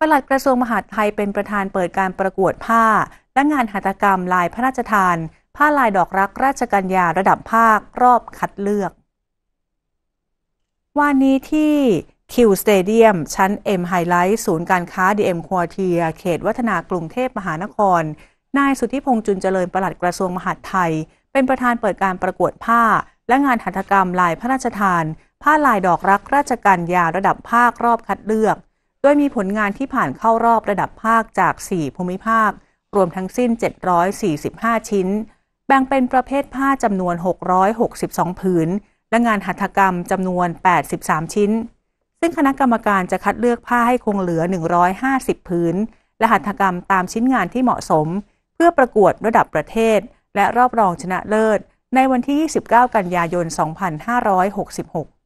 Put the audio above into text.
ปลัดกระทรวงมหาดไทยเป็นประธานเปิดการประกวดผ้า และงานหัตถกรรมลายพระราชทาน ผ้าลายดอกรักราชกัญญาระดับภาครอบคัดเลือก วันนี้ที่คิวสเตเดียมชั้น M Highlight ศูนย์การค้า DM q u a r t i e r เขตวัฒนากรุงเทพมหานครนายสุทธิพงษ์จุนเจริญปลัดกระทรวงมหาดไทย เป็นประธานเปิดการประกวดผ้าและงานหัตถกรรมลายพระราชทาน ผ้าลายดอกรักราชกัญญาระดับภาครอบคัดเลือก้ดยมีผลงานที่ผ่านเข้ารอบระดับภาคจาก 4 ภูมิภาค รวมทั้งสิ้น 745 ชิ้น แบ่งเป็นประเภทผ้าจำนวน 662 ผืน และงานหัตถกรรมจำนวน 83 ชิ้น ซึ่งคณะกรรมการจะคัดเลือกผ้าให้คงเหลือ 150 ผืน และหัตถกรรมตามชิ้นงานที่เหมาะสม เพื่อประกวดระดับประเทศ และรอบรองชนะเลิศ ในวันที่ 29 กันยายน 2566